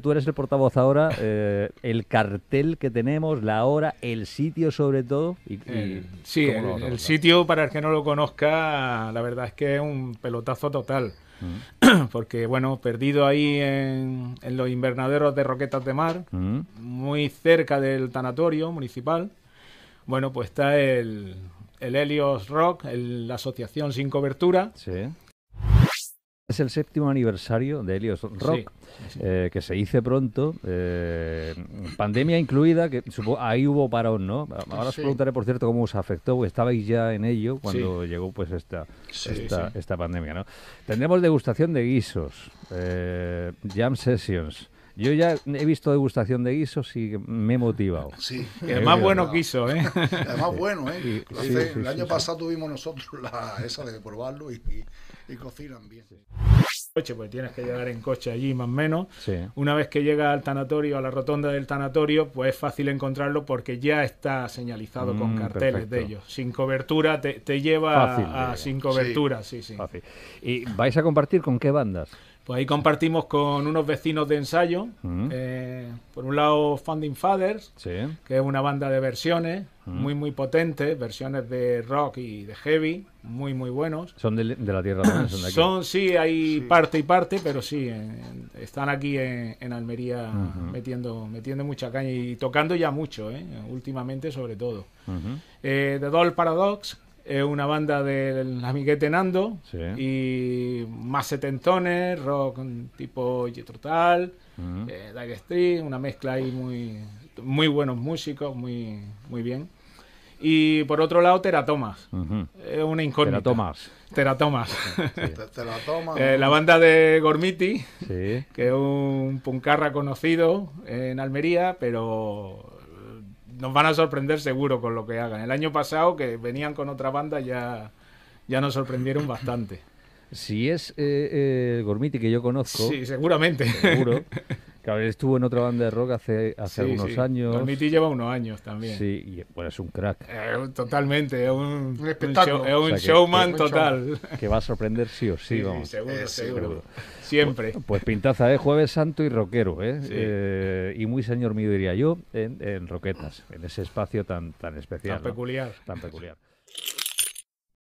Tú eres el portavoz ahora, eh, el cartel que tenemos, la hora, el sitio sobre todo. sí, el, sitio, para el que no lo conozca, la verdad es que es un pelotazo total. Mm. Porque, bueno, perdido ahí en, los invernaderos de Roquetas de Mar, mm. muy cerca del tanatorio municipal, bueno, pues está el, el Helios Rock, la asociación sin cobertura. Sí es el séptimo aniversario de Helios Rock, eh, que se hizo pronto, eh, pandemia incluida, que ahí hubo parón, ¿no? Ahora os preguntaré, por cierto, cómo os afectó, estabais ya en ello cuando llegó pues esta, esta, pandemia, ¿no? Tendremos degustación de guisos, eh, jam sessions, yo ya he visto degustación de guisos y me he motivado. Sí. El más bueno que ¿eh? El más bueno, ¿eh? el año pasado tuvimos nosotros la, esa de probarlo y, cocinan bien. Coche, pues tienes que llegar en coche allí más o menos. Una vez que llegas al tanatorio, a la rotonda del tanatorio, pues es fácil encontrarlo porque ya está señalizado con mm, carteles de ellos. Sin cobertura te, lleva a, a sin cobertura, sí, sí. ¿Y vais a compartir con qué bandas? Pues ahí compartimos con unos vecinos de ensayo. Mm. Eh, por un lado, Funding Fathers, que es una banda de versiones mm. muy, muy potentes, versiones de rock y de heavy, muy, muy buenos. ¿Son de, la tierra Son, sí, hay parte y parte, pero sí, están aquí en, Almería metiendo, metiendo mucha caña y tocando ya mucho, ¿eh? últimamente sobre todo. Eh, The Doll Paradox, es una banda del amiguete Nando y más setentones, rock tipo Yetrotal, uh -huh. una mezcla ahí muy, muy buenos músicos, muy, muy bien. Y por otro lado, Teratomas. Es una incógnita. Teratomas. Teratomas. Eh, la banda de Gormiti, que es un puncarra conocido en Almería, pero nos van a sorprender seguro con lo que hagan. El año pasado, que venían con otra banda, ya, ya nos sorprendieron bastante. Si es eh, eh Gormiti que yo conozco. Sí, seguramente. Seguro. Claro, estuvo en otra banda de rock hace, hace sí, sí. años. lleva unos años también. Sí, y bueno, es un crack. Eh, totalmente, es un, espectáculo. es un showman total. Que va a sorprender sí o sí, vamos. Eh, seguro, seguro. Siempre. Pues, pintaza, ¿eh? Jueves santo y rockero, ¿eh? eh y muy señor mío, diría yo, en, Roquetas, en ese espacio tan, tan especial. Tan peculiar. Tan peculiar.